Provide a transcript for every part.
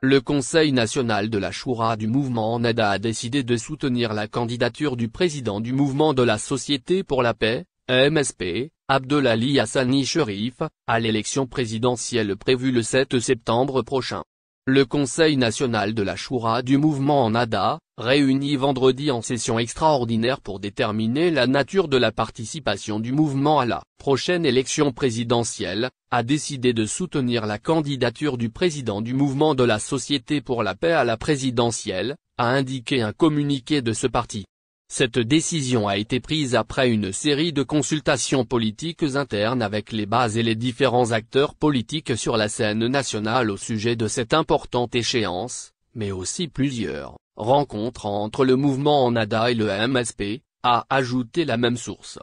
Le Conseil national de la Choura du mouvement Nada a décidé de soutenir la candidature du président du mouvement de la Société pour la paix, MSP, Abdelali Hassani Sherif, à l'élection présidentielle prévue le 7 septembre prochain. Le Conseil national de la Choura du mouvement Nada réunie vendredi en session extraordinaire pour déterminer la nature de la participation du mouvement à la prochaine élection présidentielle, a décidé de soutenir la candidature du président du mouvement de la Société pour la paix à la présidentielle, a indiqué un communiqué de ce parti. Cette décision a été prise après une série de consultations politiques internes avec les bases et les différents acteurs politiques sur la scène nationale au sujet de cette importante échéance, mais aussi plusieurs Rencontre entre le mouvement en ADA et le MSP, a ajouté la même source.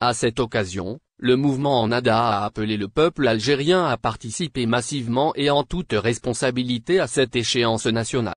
À cette occasion, le mouvement en ADA a appelé le peuple algérien à participer massivement et en toute responsabilité à cette échéance nationale.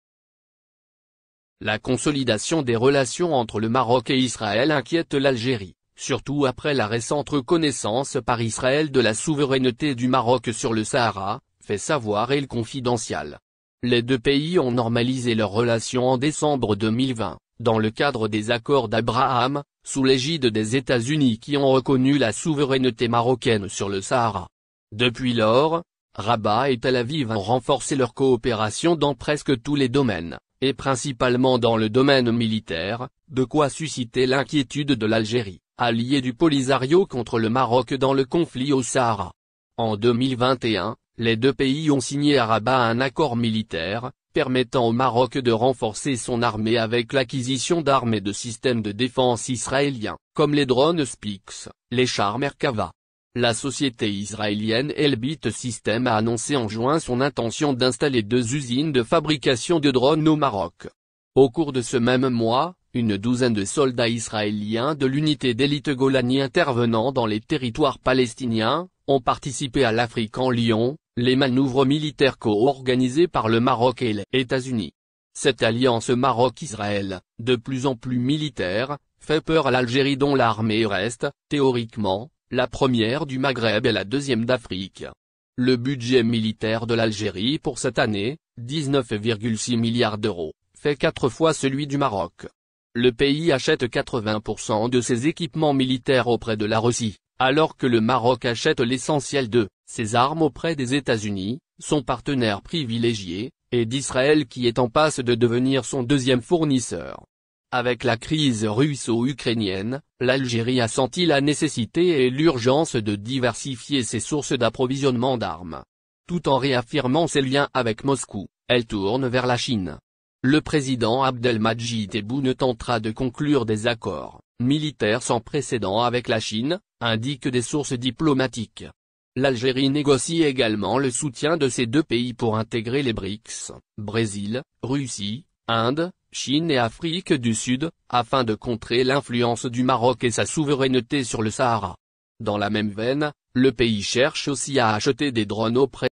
La consolidation des relations entre le Maroc et Israël inquiète l'Algérie, surtout après la récente reconnaissance par Israël de la souveraineté du Maroc sur le Sahara, fait savoir le Confidential. Les deux pays ont normalisé leurs relations en décembre 2020, dans le cadre des accords d'Abraham, sous l'égide des États-Unis qui ont reconnu la souveraineté marocaine sur le Sahara. Depuis lors, Rabat et Tel Aviv ont renforcé leur coopération dans presque tous les domaines, et principalement dans le domaine militaire, de quoi susciter l'inquiétude de l'Algérie, alliée du Polisario contre le Maroc dans le conflit au Sahara. En 2021, les deux pays ont signé à Rabat un accord militaire, permettant au Maroc de renforcer son armée avec l'acquisition d'armes et de systèmes de défense israéliens, comme les drones Spix, les chars Merkava. La société israélienne Elbit System a annoncé en juin son intention d'installer deux usines de fabrication de drones au Maroc. Au cours de ce même mois, une douzaine de soldats israéliens de l'unité d'élite Golani intervenant dans les territoires palestiniens, ont participé à l'Afrique en Lyon, les manœuvres militaires co-organisées par le Maroc et les États-Unis. Cette alliance Maroc-Israël, de plus en plus militaire, fait peur à l'Algérie dont l'armée reste, théoriquement, la première du Maghreb et la deuxième d'Afrique. Le budget militaire de l'Algérie pour cette année, 19,6 milliards d'euros, fait quatre fois celui du Maroc. Le pays achète 80% de ses équipements militaires auprès de la Russie, alors que le Maroc achète l'essentiel d'eux ses armes auprès des États-Unis, son partenaire privilégié, et d'Israël qui est en passe de devenir son deuxième fournisseur. Avec la crise russo-ukrainienne, l'Algérie a senti la nécessité et l'urgence de diversifier ses sources d'approvisionnement d'armes. Tout en réaffirmant ses liens avec Moscou, elle tourne vers la Chine. Le président Abdelmadjid Tebboune tentera de conclure des accords militaires sans précédent avec la Chine, indiquent des sources diplomatiques. L'Algérie négocie également le soutien de ces deux pays pour intégrer les BRICS, Brésil, Russie, Inde, Chine et Afrique du Sud, afin de contrer l'influence du Maroc et sa souveraineté sur le Sahara. Dans la même veine, le pays cherche aussi à acheter des drones auprès.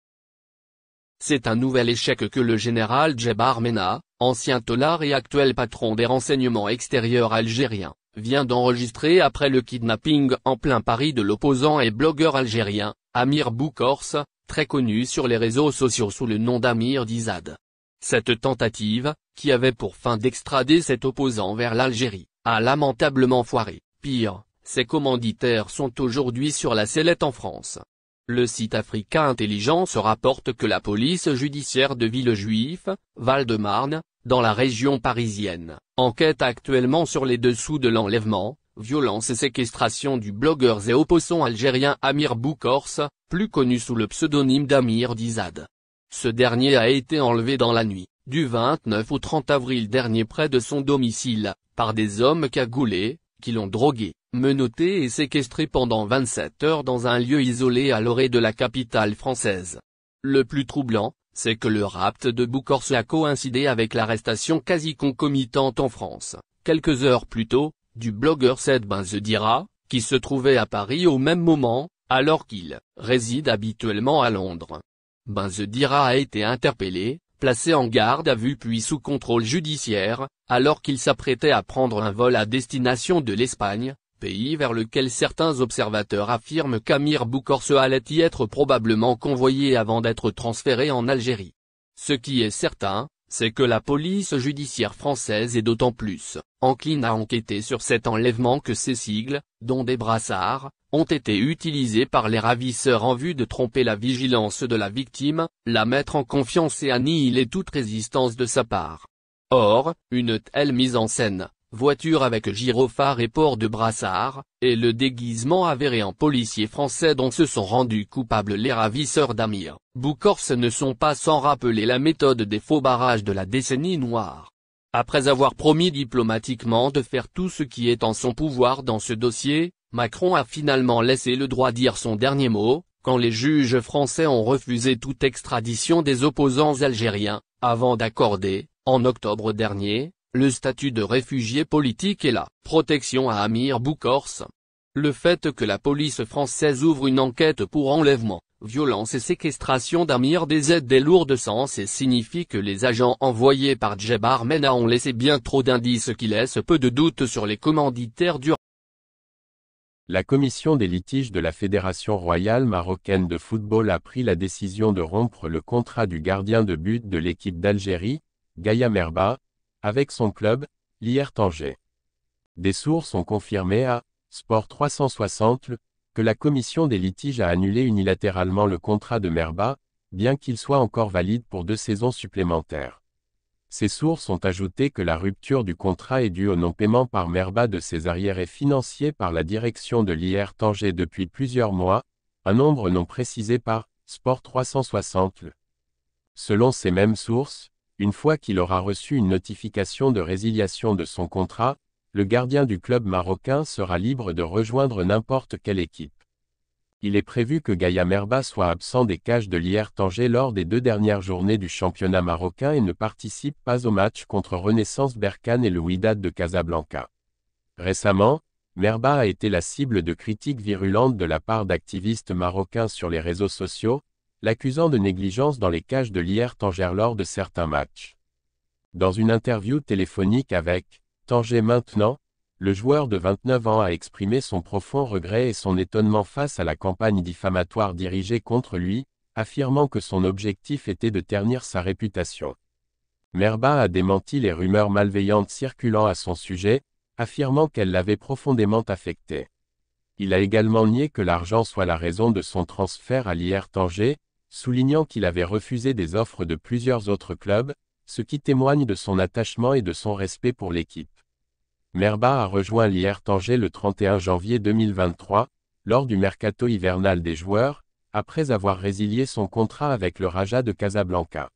C'est un nouvel échec que le général Djebar Mena, ancien tolard et actuel patron des renseignements extérieurs algériens, vient d'enregistrer après le kidnapping en plein Paris de l'opposant et blogueur algérien, Amir Boukors, très connu sur les réseaux sociaux sous le nom d'Amir Dizad. Cette tentative, qui avait pour fin d'extrader cet opposant vers l'Algérie, a lamentablement foiré. Pire, ses commanditaires sont aujourd'hui sur la sellette en France. Le site Africa Intelligence rapporte que la police judiciaire de Villejuif, Val-de-Marne, dans la région parisienne, enquête actuellement sur les dessous de l'enlèvement, violence et séquestration du blogueur et opposant algérien Amir Boukors, plus connu sous le pseudonyme d'Amir Dizad. Ce dernier a été enlevé dans la nuit, du 29 au 30 avril dernier près de son domicile, par des hommes cagoulés, qui l'ont drogué, menotté et séquestré pendant 27 heures dans un lieu isolé à l'orée de la capitale française. Le plus troublant, c'est que le rapt de Boukors a coïncidé avec l'arrestation quasi concomitante en France, quelques heures plus tôt, du blogueur Seth Benzedira, qui se trouvait à Paris au même moment, alors qu'il réside habituellement à Londres. Benzedira a été interpellé, placé en garde à vue puis sous contrôle judiciaire, alors qu'il s'apprêtait à prendre un vol à destination de l'Espagne, pays vers lequel certains observateurs affirment qu'Amir se allait y être probablement convoyé avant d'être transféré en Algérie. Ce qui est certain, c'est que la police judiciaire française est d'autant plus encline à enquêter sur cet enlèvement que ces sigles, dont des brassards, ont été utilisés par les ravisseurs en vue de tromper la vigilance de la victime, la mettre en confiance et annihiler toute résistance de sa part. Or, une telle mise en scène, voiture avec gyrophare et port de brassard, et le déguisement avéré en policier français dont se sont rendus coupables les ravisseurs d'Amir. Boucorse ne sont pas sans rappeler la méthode des faux barrages de la décennie noire. Après avoir promis diplomatiquement de faire tout ce qui est en son pouvoir dans ce dossier, Macron a finalement laissé le droit dire son dernier mot, quand les juges français ont refusé toute extradition des opposants algériens, avant d'accorder, en octobre dernier, le statut de réfugié politique et la « protection à Amir Boukors. Le fait que la police française ouvre une enquête pour enlèvement, violence et séquestration d'Amir des aides des lourdes sens et signifie que les agents envoyés par Djebar Mena ont laissé bien trop d'indices qui laissent peu de doutes sur les commanditaires du la commission des litiges de la Fédération royale marocaine de football a pris la décision de rompre le contrat du gardien de but de l'équipe d'Algérie, Gaïa Merba, avec son club, l'IR Tanger. Des sources ont confirmé à Sport 360 que la commission des litiges a annulé unilatéralement le contrat de Merba, bien qu'il soit encore valide pour deux saisons supplémentaires. Ces sources ont ajouté que la rupture du contrat est due au non-paiement par Merba de ses arriérés financiers par la direction de l'IR Tanger depuis plusieurs mois, un nombre non précisé par Sport 360. Selon ces mêmes sources, une fois qu'il aura reçu une notification de résiliation de son contrat, le gardien du club marocain sera libre de rejoindre n'importe quelle équipe. Il est prévu que Gaïa Merba soit absent des cages de l'IR Tanger lors des deux dernières journées du championnat marocain et ne participe pas au match contre Renaissance Berkane et le de Casablanca. Récemment, Merba a été la cible de critiques virulentes de la part d'activistes marocains sur les réseaux sociaux, l'accusant de négligence dans les cages de l'IR Tanger lors de certains matchs. Dans une interview téléphonique avec Tanger maintenant, le joueur de 29 ans a exprimé son profond regret et son étonnement face à la campagne diffamatoire dirigée contre lui, affirmant que son objectif était de ternir sa réputation. Merba a démenti les rumeurs malveillantes circulant à son sujet, affirmant qu'elle l'avait profondément affecté. Il a également nié que l'argent soit la raison de son transfert à l'IR Tanger, soulignant qu'il avait refusé des offres de plusieurs autres clubs, ce qui témoigne de son attachement et de son respect pour l'équipe. Merba a rejoint l'IR Tanger le 31 janvier 2023, lors du mercato hivernal des joueurs, après avoir résilié son contrat avec le Raja de Casablanca.